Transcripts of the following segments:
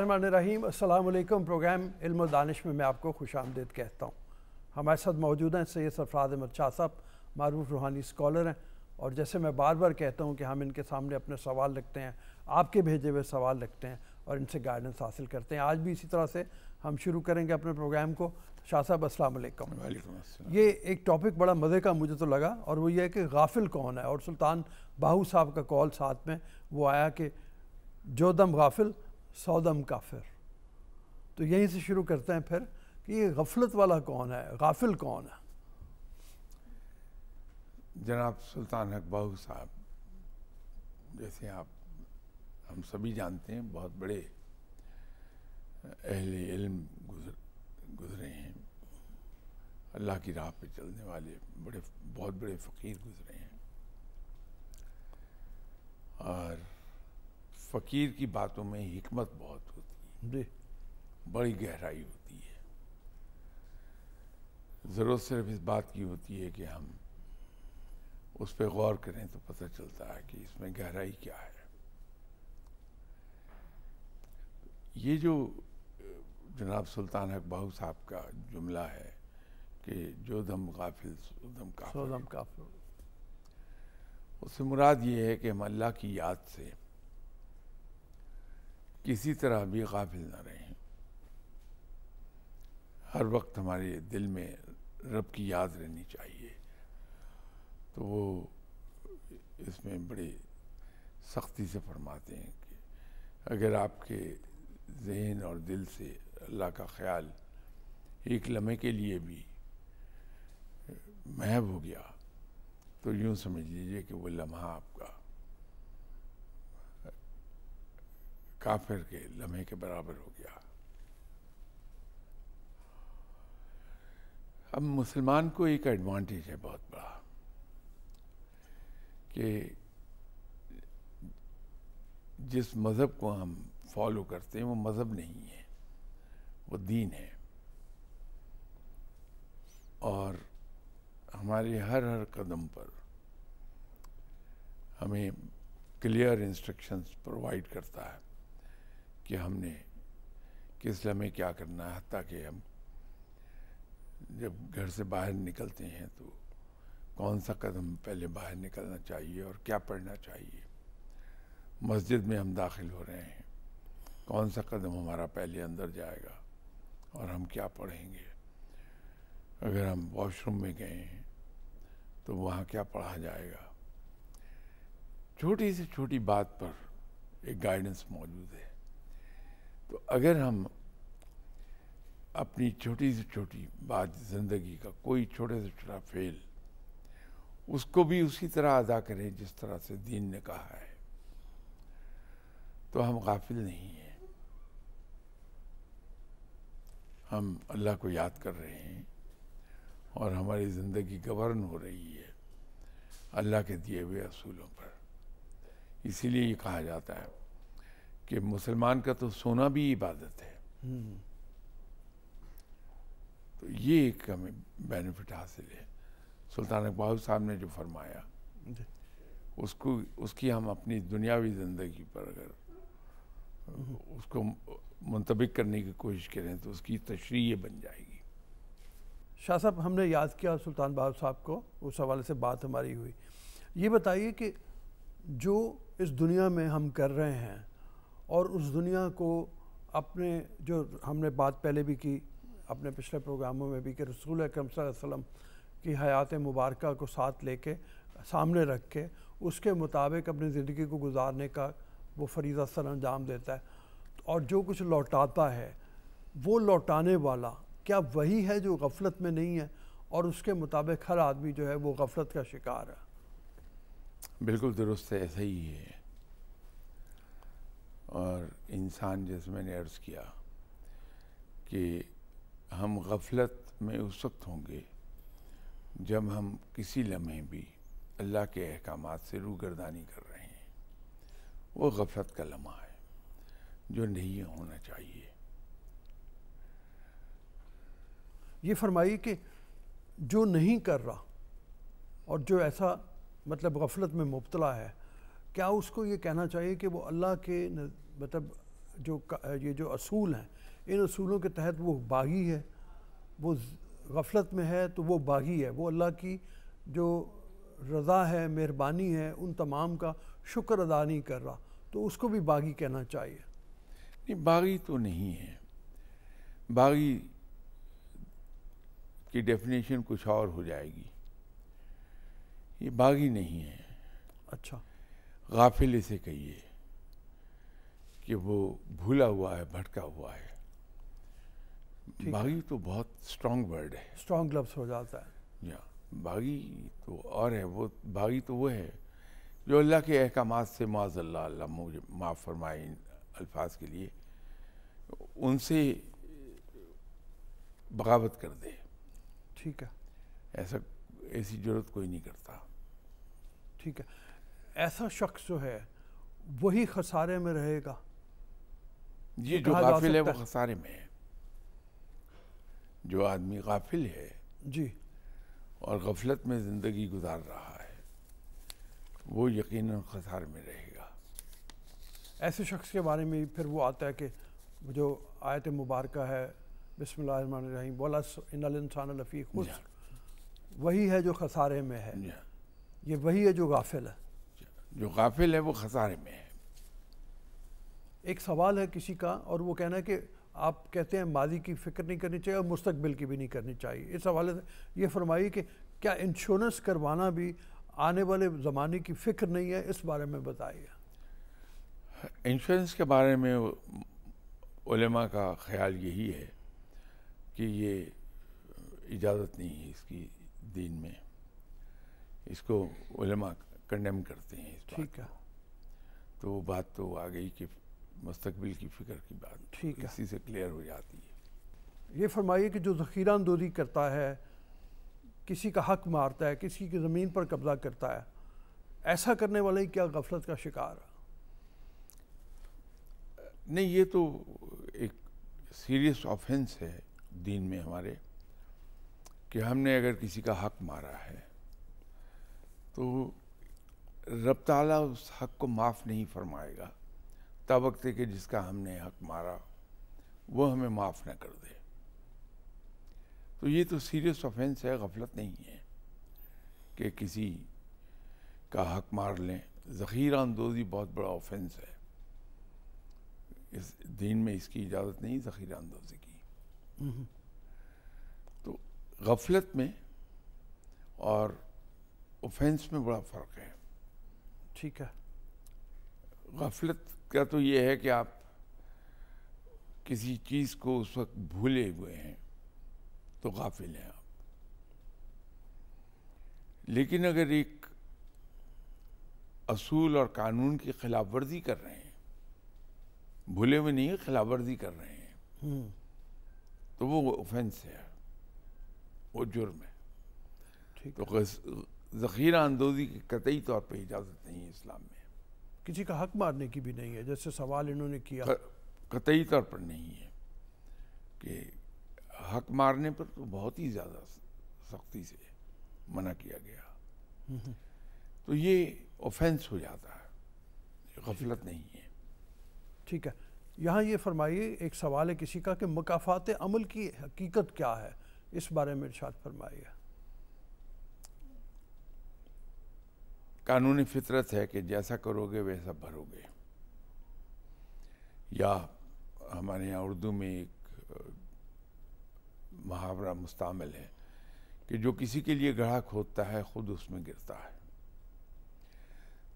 बसमीम अल्लाम प्रोग्राम इल्म दानिश में मैं आपको खुश आमदेद कहता हूँ हमारे साथ मौजूद हैं सैद सरफराज अहमद शाह साहब मरूफ रूहानी स्कॉलर हैं और जैसे मैं बार बार कहता हूँ कि हम इनके सामने अपने सवाल रखते हैं आपके भेजे हुए सवाल रखते हैं और इनसे गाइडेंस हासिल करते हैं आज भी इसी तरह से हम शुरू करेंगे अपने प्रोग्राम को शाह साहब असलम ये एक टॉपिक बड़ा मज़े का मुझे तो लगा और वो ये है कि गाफिल कौन है और सुल्तान बाहू साहब का कॉल साथ में वो आया कि जो दम गाफिल सौदम काफिर तो यहीं से शुरू करते हैं फिर कि ये गफलत वाला कौन है गाफिल कौन है जनाब सुल्तान अकबाऊ साहब जैसे आप हम सभी जानते हैं बहुत बड़े अहल इल्म गुजर गुजरे हैं अल्लाह की राह पे चलने वाले बड़े बहुत बड़े फ़कीर गुजरे हैं और फ़कीर की बातों में हमत बहुत होती है बड़ी गहराई होती है ज़रूरत सिर्फ इस बात की होती है कि हम उस पर गौर करें तो पता चलता है कि इसमें गहराई क्या है ये जो जनाब सुल्तान हक बाहू साहब का जुमला है कि जो दम गाफिल दम काफिल दम काफिल उससे मुराद ये है कि हम अल्लाह की याद से किसी तरह भी गाफिल ना रहें हर वक्त हमारे दिल में रब की याद रहनी चाहिए तो वो इसमें बड़े सख्ती से फरमाते हैं कि अगर आपके जहन और दिल से अल्लाह का ख्याल एक लम्हे के लिए भी महब हो गया तो यूँ समझ लीजिए कि वो लम्हा आपका काफिर के लम्हे के बराबर हो गया अब मुसलमान को एक एडवांटेज है बहुत बड़ा कि जिस मज़हब को हम फॉलो करते हैं वो मज़हब नहीं है वो दीन है और हमारे हर हर कदम पर हमें क्लियर इंस्ट्रक्शंस प्रोवाइड करता है कि हमने किस लम्हे क्या करना है हती कि हम जब घर से बाहर निकलते हैं तो कौन सा कदम पहले बाहर निकलना चाहिए और क्या पढ़ना चाहिए मस्जिद में हम दाखिल हो रहे हैं कौन सा कदम हमारा पहले अंदर जाएगा और हम क्या पढ़ेंगे अगर हम वॉशरूम में गए हैं तो वहाँ क्या पढ़ा जाएगा छोटी से छोटी बात पर एक गाइडेंस मौजूद है तो अगर हम अपनी छोटी से छोटी बात ज़िंदगी का कोई छोटे से छोटा फेल उसको भी उसी तरह अदा करें जिस तरह से दीन ने कहा है तो हम गाफिल नहीं हैं हम अल्लाह को याद कर रहे हैं और हमारी ज़िंदगी गवर्न हो रही है अल्लाह के दिए हुए असूलों पर इसीलिए ये कहा जाता है कि मुसलमान का तो सोना भी इबादत है हम्म। तो ये एक हमें बेनिफिट हासिल है सुल्तान अकबाब साहब ने जो फरमाया उसको उसकी हम अपनी दुनियावी ज़िंदगी पर अगर हम्म। उसको मुंतबिक करने की कोशिश करें तो उसकी तशरी बन जाएगी शाह साहब हमने याद किया सुल्तान बाब साहब को उस हवाले से बात हमारी हुई ये बताइए कि जो इस दुनिया में हम कर रहे हैं और उस दुनिया को अपने जो हमने बात पहले भी की अपने पिछले प्रोग्रामों में भी कि रसूल अक्रम वसम की हयात मुबारक को साथ लेके सामने रख के उसके मुताबिक अपनी ज़िंदगी को गुजारने का वो फरीज़ा सर अंजाम देता है और जो कुछ लौटाता है वो लौटाने वाला क्या वही है जो गफलत में नहीं है और उसके मुताबिक हर आदमी जो है वो गफलत का शिकार है बिल्कुल दुरुस्त है ऐसा ही है और इंसान जैसे मैंने अर्ज़ किया कि हम गफलत में उस वक्त होंगे जब हम किसी लम्हे भी अल्लाह के अहकाम से रूगर्दानी कर रहे हैं वो गफलत का लम्हा है जो नहीं होना चाहिए ये फरमाइए कि जो नहीं कर रहा और जो ऐसा मतलब गफलत में मुबतला है क्या उसको ये कहना चाहिए कि वो अल्लाह के मतलब जो ये जो असूल हैं इन असूलों के तहत वो बागी है वो गफलत में है तो वो बागी है वो अल्लाह की जो रज़ा है मेहरबानी है उन तमाम का शुक्र अदा नहीं कर रहा तो उसको भी बागी कहना चाहिए नहीं बागी तो नहीं है बागी की डेफिनेशन कुछ और हो जाएगी ये बागी नहीं है अच्छा गाफिले से कहिए कि वो भूला हुआ है भटका हुआ है बागी तो बहुत स्ट्रांग वर्ड है स्ट्रांग लफ्स हो जाता है या बागी तो और है वो बागी तो वो है जो अल्लाह के अहकाम से माजल्ला मुझे माफ़ फरमाए इन अल्फाज के लिए उनसे बगावत कर दे ठीक है ऐसा ऐसी जरूरत कोई नहीं करता ठीक है ऐसा शख्स जो है वही खसारे में रहेगा ये जो गाफिल है वो खसारे में है जो आदमी गाफिल है जी और गफलत में ज़िंदगी गुजार रहा है वो यकीन खसारे में रहेगा ऐसे शख्स के बारे में फिर वो आता है कि जो आयत मुबारक है बिसमीम बोलासान लफ़ी खुश वही है जो खसारे में है ये वही है जो गाफिल है जो गाफिल है वो खसारे में है एक सवाल है किसी का और वो कहना है कि आप कहते हैं माजी की फिक्र नहीं करनी चाहिए और मुस्तबिल की भी नहीं करनी चाहिए इस हवाले से ये फरमाइए कि क्या इंश्योरेंस करवाना भी आने वाले ज़माने की फिक्र नहीं है इस बारे में बताइए इंश्योरेंस के बारे में उलेमा का ख्याल यही है कि ये इजाज़त नहीं है इसकी दीन में इसको उलेमा कंडेम करते हैं इस ठीक है तो बात तो आ गई कि मुस्तबिल की फ़िक्र की बात तो ठीक है इसी से क्लियर हो जाती है ये फरमाइए कि जो ज़ख़ीरा अंदोजी करता है किसी का हक मारता है किसी की ज़मीन पर कब्ज़ा करता है ऐसा करने वाले क्या गफलत का शिकार नहीं ये तो एक सीरियस ऑफेंस है दीन में हमारे कि हमने अगर किसी का हक मारा है तो रब ताला उस हक को माफ़ नहीं फरमाएगा तब वक्त के जिसका हमने हक मारा वो हमें माफ़ ना कर दे तो ये तो सीरियस ऑफेंस है गफलत नहीं है कि किसी का हक मार लें ज़ख़ीरा अंदोज़ी बहुत बड़ा ऑफेंस है इस दिन में इसकी इजाज़त नहीं ज़ख़ीरा अंदोज़ी की हम्म। तो गफलत में और ऑफेंस में बड़ा फ़र्क है ठीक है गफलत का तो ये है कि आप किसी चीज़ को उस वक्त भूले हुए हैं तो गाफिल हैं आप लेकिन अगर एक असूल और कानून की खिलाफ वर्जी कर रहे हैं भूले हुए नहीं खिलाफ वर्जी कर रहे हैं हम्म। तो वो ऑफेंस है वो जुर्म है ठीक तो ज़ख़ीरा अंदोज़ी की कतई तौर पर इजाज़त नहीं है इस्लाम में किसी का हक मारने की भी नहीं है जैसे सवाल इन्होंने किया कतई तौर पर नहीं है कि हक मारने पर तो बहुत ही ज़्यादा सख्ती से मना किया गया तो ये ऑफेंस हो जाता है गफलत नहीं है ठीक है यहाँ ये फरमाइए एक सवाल है किसी का कि मकाफात अमल की हकीकत क्या है इस बारे में इर्शाद फरमाइए कानूनी फितरत है कि जैसा करोगे वैसा भरोगे या हमारे यहाँ उर्दू में एक मुहावरा मुस्तमिल है कि जो किसी के लिए गढ़ा खोदता है ख़ुद उसमें गिरता है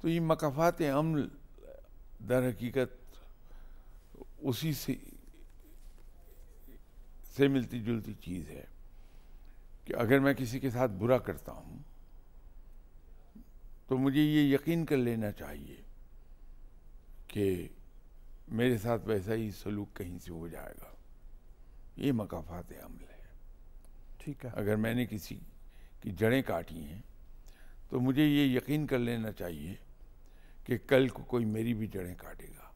तो ये मकाफात अमल दर हकीकत उसी से से मिलती जुलती चीज़ है कि अगर मैं किसी के साथ बुरा करता हूँ तो मुझे ये यकीन कर लेना चाहिए कि मेरे साथ वैसा ही सलूक कहीं से हो जाएगा ये मकाफात अमल है ठीक है अगर मैंने किसी की जड़ें काटी हैं तो मुझे ये यकीन कर लेना चाहिए कि कल को कोई मेरी भी जड़ें काटेगा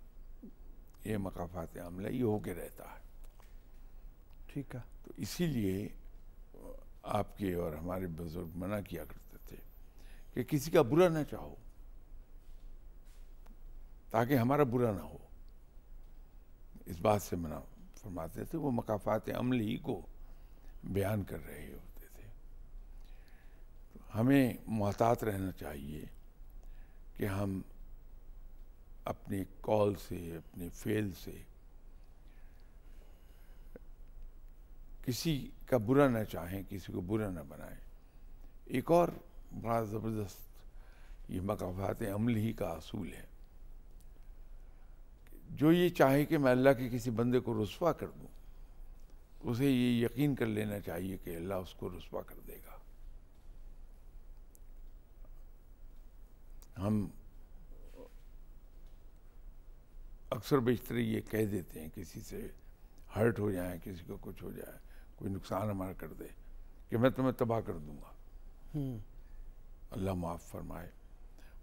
ये मकाफात अमल है ये होके रहता है ठीक है तो इसीलिए आपके और हमारे बुज़ुर्ग मना किया करते कि किसी का बुरा ना चाहो ताकि हमारा बुरा ना हो इस बात से मना फरमाते थे वो मकाफात अमली को बयान कर रहे होते थे तो हमें मोहतात रहना चाहिए कि हम अपने कॉल से अपने फेल से किसी का बुरा ना चाहें किसी को बुरा ना बनाएं एक और बड़ा ज़बरदस्त ये मकाफात अमल ही का असूल है जो ये चाहे कि मैं अल्लाह के किसी बंदे को रसवा कर दूँ उसे ये यकीन कर लेना चाहिए कि अल्लाह उसको रसवा कर देगा हम अक्सर बेशतर ये कह देते हैं किसी से हर्ट हो जाए किसी को कुछ हो जाए कोई नुकसान हमारा कर दे कि मैं तुम्हें तबाह कर दूंगा हम्म। अल्लाह माफ़ फरमाए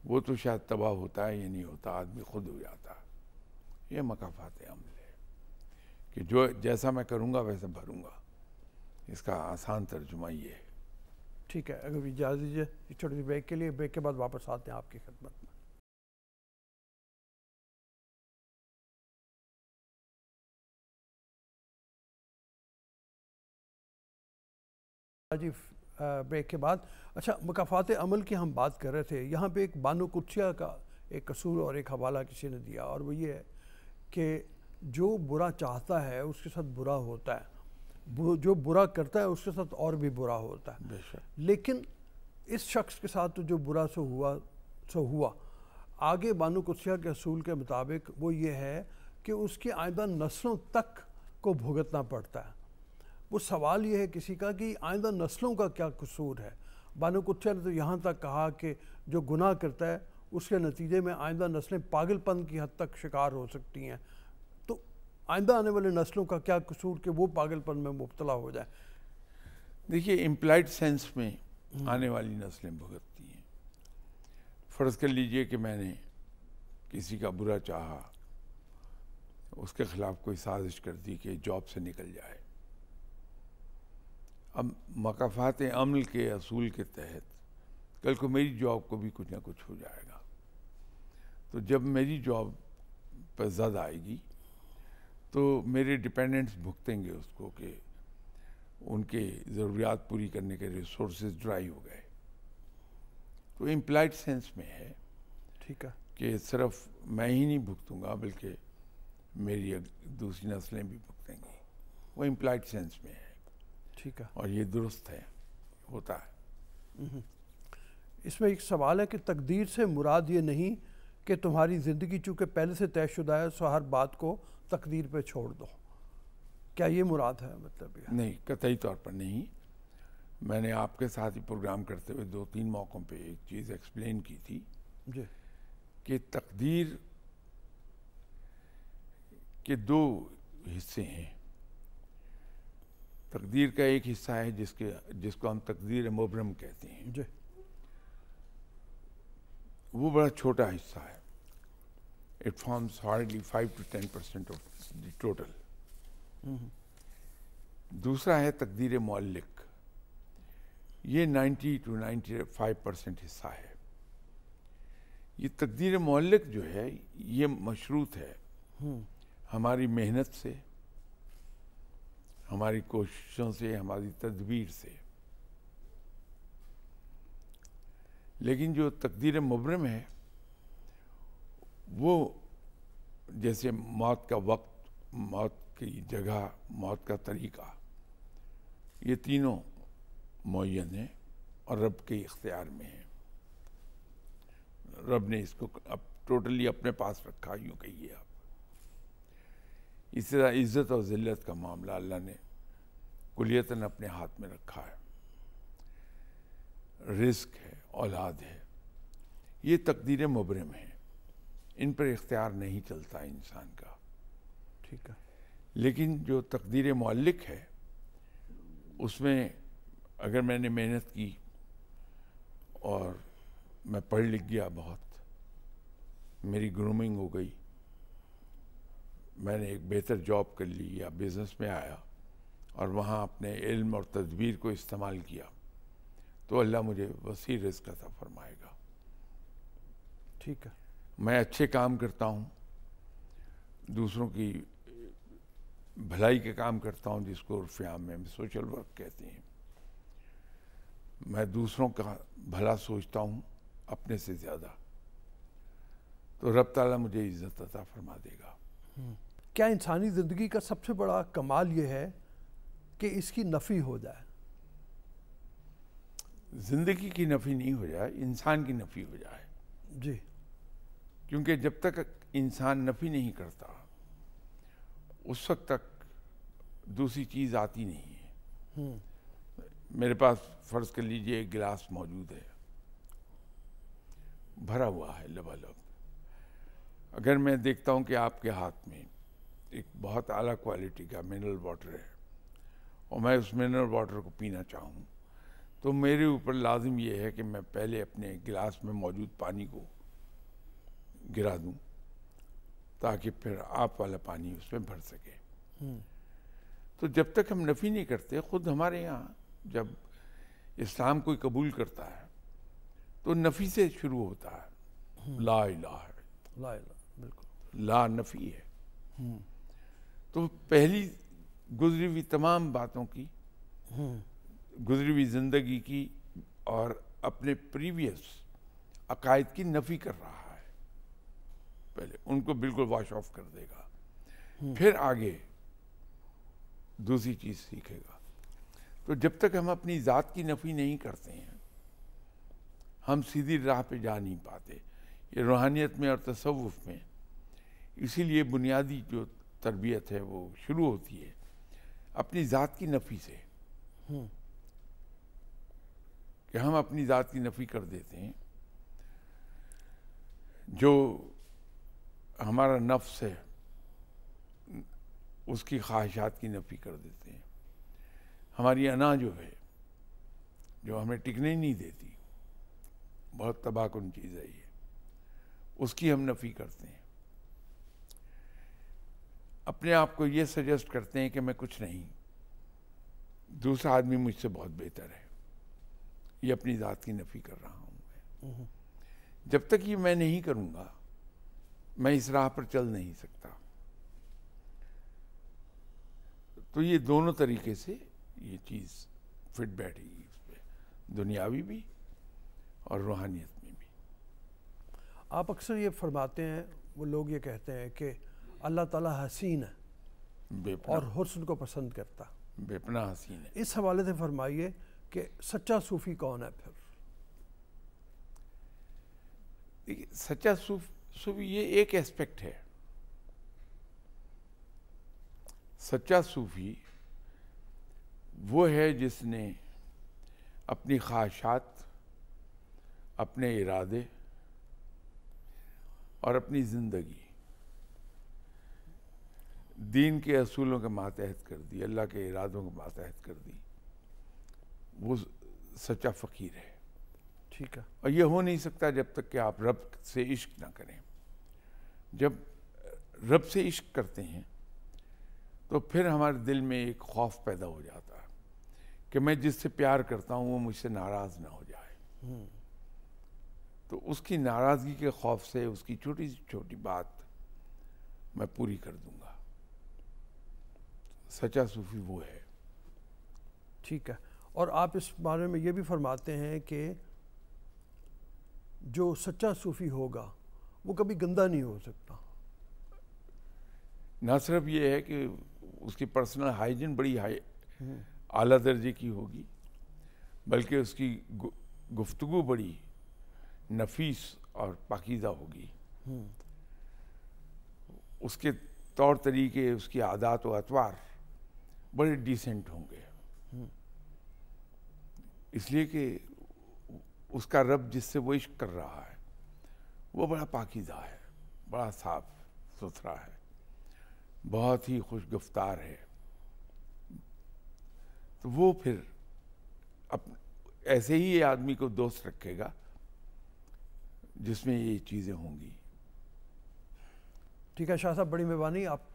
वो तो शायद तबाह होता है या नहीं होता आदमी खुद हो जाता है ये मकाफात अमल है कि जो जैसा मैं करूँगा वैसा भरूँगा इसका आसान तर्जुमा ये है ठीक है अगर इजाज़ दीजिए छोटे ब्रेक के लिए ब्रेक के बाद वापस आते हैं आपकी खिदमत में जी ब्रेक के बाद अच्छा मकाफात अमल की हम बात कर रहे थे यहाँ पे एक बानो कुर्सिया का एक कसूर और एक हवाला किसी ने दिया और वो ये है कि जो बुरा चाहता है उसके साथ बुरा होता है जो बुरा करता है उसके साथ और भी बुरा होता है लेकिन इस शख्स के साथ तो जो बुरा सो हुआ सो हुआ आगे बानो कुर्सिया के असूल के मुताबिक वो ये है कि उसकी आयदा नस्लों तक को भुगतना पड़ता है वो सवाल ये है किसी का कि आइंदा नस्लों का क्या कसूर है बानो कुत्या ने तो यहाँ तक कहा कि जो गुनाह करता है उसके नतीजे में आइंदा नस्लें पागलपन की हद तक शिकार हो सकती हैं तो आइंदा आने वाले नस्लों का क्या कसूर कि वो पागलपन में मुबतला हो जाए देखिए इम्प्लाइड सेंस में हम्म। आने वाली नस्लें भुगतती हैं फ़र्ज़ कर लीजिए कि मैंने किसी का बुरा चाहा उसके ख़िलाफ़ कोई साजिश कर दी कि जॉब से निकल जाए अब मकाफात अमल के असूल के तहत कल को मेरी जॉब को भी कुछ ना कुछ हो जाएगा तो जब मेरी जॉब पर ज़्यादा आएगी तो मेरे डिपेंडेंट्स भुगतेंगे उसको कि उनके ज़रूरियात पूरी करने के रिसोर्स ड्राई हो गए तो इम्प्लाइड सेंस में है ठीक है कि सिर्फ मैं ही नहीं भुगतूंगा बल्कि मेरी दूसरी नस्लें भी भुगतेंगी वो इम्प्लाइड सेंस में है ठीक है और ये दुरुस्त है होता है हम्म। इसमें एक सवाल है कि तकदीर से मुराद ये नहीं कि तुम्हारी ज़िंदगी चूँकि पहले से तयशुदा है सो हर बात को तकदीर पे छोड़ दो क्या ये मुराद है मतलब ये नहीं कतई तौर पर नहीं मैंने आपके साथ ही प्रोग्राम करते हुए दो तीन मौक़ों पे एक चीज़ एक्सप्लेन की थी जी कि तकदीर के दो हिस्से हैं तकदीर का एक हिस्सा है जिसके जिसको हम तकदीर मुबरम कहते हैं जी वो बड़ा छोटा हिस्सा है it forms hardly five to ten percent of the total दूसरा है तकदीर मौलिक ये ninety two ninety five percent हिस्सा है ये तकदीर मौलिक जो है ये मशरूत है हम्म। हमारी मेहनत से हमारी कोशिशों से हमारी तदबीर से लेकिन जो तकदीर मुबरम है वो जैसे मौत का वक्त मौत की जगह मौत का तरीका ये तीनों मुन हैं और रब के इख्तियार में हैं रब ने इसको अब टोटली अपने पास रखा यूँ कहिए आप इस तरह इज़्ज़त और ज़िल्त का मामला अल्लाह ने कुलियतन अपने हाथ में रखा है रिस्क है औलाद है ये तकदीर मुबरम है इन पर इख्तियार नहीं चलता इंसान का ठीक है लेकिन जो तकदीर मौलिक है उसमें अगर मैंने मेहनत की और मैं पढ़ लिख गया बहुत मेरी ग्रूमिंग हो गई मैंने एक बेहतर जॉब कर ली या बिज़नेस में आया और वहाँ अपने इल्म और तदबीर को इस्तेमाल किया तो अल्लाह मुझे वसी रिस्क अता फरमाएगा ठीक है मैं अच्छे काम करता हूँ दूसरों की भलाई के काम करता हूँ जिसको उर्फ्याम में सोशल वर्क कहते हैं मैं दूसरों का भला सोचता हूँ अपने से ज़्यादा तो रब ताला मुझे इज़्ज़त अता फरमा देगा हम्म। क्या इंसानी ज़िंदगी का सबसे बड़ा कमाल ये है कि इसकी नफ़ी हो जाए ज़िंदगी की नफ़ी नहीं हो जाए इंसान की नफ़ी हो जाए जी क्योंकि जब तक इंसान नफ़ी नहीं करता उस वक्त तक दूसरी चीज़ आती नहीं है हम्म। मेरे पास फ़र्ज़ कर लीजिए एक गिलास मौजूद है भरा हुआ है लबालब अगर मैं देखता हूँ कि आपके हाथ में एक बहुत आला क्वालिटी का मिनरल वाटर है और मैं उस मिनरल वाटर को पीना चाहूँ तो मेरे ऊपर लाजम यह है कि मैं पहले अपने गिलास में मौजूद पानी को गिरा दूँ ताकि फिर आप वाला पानी उसमें भर सके हम्म। तो जब तक हम नफ़ी नहीं करते ख़ुद हमारे यहाँ जब इस्लाम कोई कबूल करता है तो नफ़ी से शुरू होता है हम्म। ला ला है ला बिल्कुल ला नफ़ी है हम्म। तो पहली गुजरी हुई तमाम बातों की हम्म। गुजरी हुई ज़िंदगी की और अपने प्रीवियस अकायद की नफ़ी कर रहा है पहले उनको बिल्कुल वॉश ऑफ कर देगा हम्म। फिर आगे दूसरी चीज़ सीखेगा तो जब तक हम अपनी ज़ात की नफ़ी नहीं करते हैं हम सीधी राह पे जा नहीं पाते ये रूहानियत में और तसव्वुफ में इसीलिए बुनियादी जो तरबियत है वो शुरू होती है अपनी ज़ात की नफ़ी से हम्म। कि हम अपनी ज़ात की नफ़ी कर देते हैं जो हमारा नफ्स है उसकी ख्वाहिशात की नफ़ी कर देते हैं हमारी अना जो है जो हमें टिकने ही नहीं देती बहुत तबाहकुन चीज़ है ये उसकी हम नफ़ी करते हैं अपने आप को ये सजेस्ट करते हैं कि मैं कुछ नहीं दूसरा आदमी मुझसे बहुत बेहतर है ये अपनी ज़ात की नफ़ी कर रहा हूँ मैं हम्म। जब तक ये मैं नहीं करूँगा मैं इस राह पर चल नहीं सकता तो ये दोनों तरीके से ये चीज़ फिट बैठेगी उस पर दुनियावी भी और रूहानियत में भी आप अक्सर ये फरमाते हैं वो लोग ये कहते हैं कि अल्लाह ताला हसीन है और हसन को पसंद करता बेपना हसीन है इस हवाले से फरमाइए कि सच्चा सूफ़ी कौन है फिर सच्चा सूफ सूफी ये एक एस्पेक्ट है सच्चा सूफ़ी वो है जिसने अपनी ख्वाहिशात अपने इरादे और अपनी ज़िंदगी दीन के असूलों के मातहत कर दी अल्लाह के इरादों के मातहत कर दी वो सच्चा फ़कीर है ठीक है और ये हो नहीं सकता जब तक कि आप रब से इश्क ना करें जब रब से इश्क करते हैं तो फिर हमारे दिल में एक खौफ पैदा हो जाता है कि मैं जिससे प्यार करता हूँ वो मुझसे नाराज़ ना हो जाए हम्म। तो उसकी नाराज़गी के खौफ से उसकी छोटी सी छोटी बात मैं पूरी कर दूंगा सच्चा सूफी वो है ठीक है और आप इस बारे में ये भी फरमाते हैं कि जो सच्चा सूफी होगा वो कभी गंदा नहीं हो सकता ना सिर्फ ये है कि उसकी पर्सनल हाइजीन बड़ी हाई हम्म। आला दर्जे की होगी बल्कि उसकी गु, गुफ्तगु बड़ी नफीस और पाकिदा होगी हम्म। उसके तौर तरीके उसकी आदात व अतवार बड़े डिसेंट होंगे इसलिए कि उसका रब जिससे वो इश्क कर रहा है वो बड़ा पाकिजा है बड़ा साफ सुथरा है बहुत ही खुशगफ्तार है तो वो फिर अप ऐसे ही ये आदमी को दोस्त रखेगा जिसमें ये चीज़ें होंगी ठीक है शाह साहब बड़ी मेहरबानी आप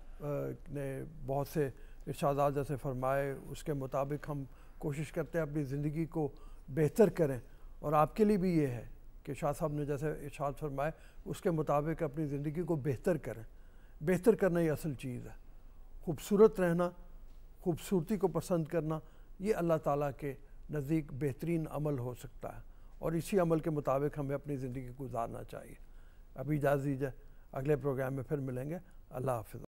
बहुत से इर्शादात जैसे फरमाए उसके मुताबिक हम कोशिश करते हैं अपनी ज़िंदगी को बेहतर करें और आपके लिए भी ये है कि शाह साहब ने जैसे इर्शाद फरमाए उसके मुताबिक अपनी ज़िंदगी को बेहतर करें बेहतर करना ये असल चीज़ है खूबसूरत रहना खूबसूरती को पसंद करना ये अल्लाह ताला के नज़दीक बेहतरीन अमल हो सकता है और इसी अमल के मुताबिक हमें अपनी ज़िंदगी गुजारना चाहिए अभी इजाज़ दीजिए अगले प्रोग्राम में फिर मिलेंगे अल्लाह हाफ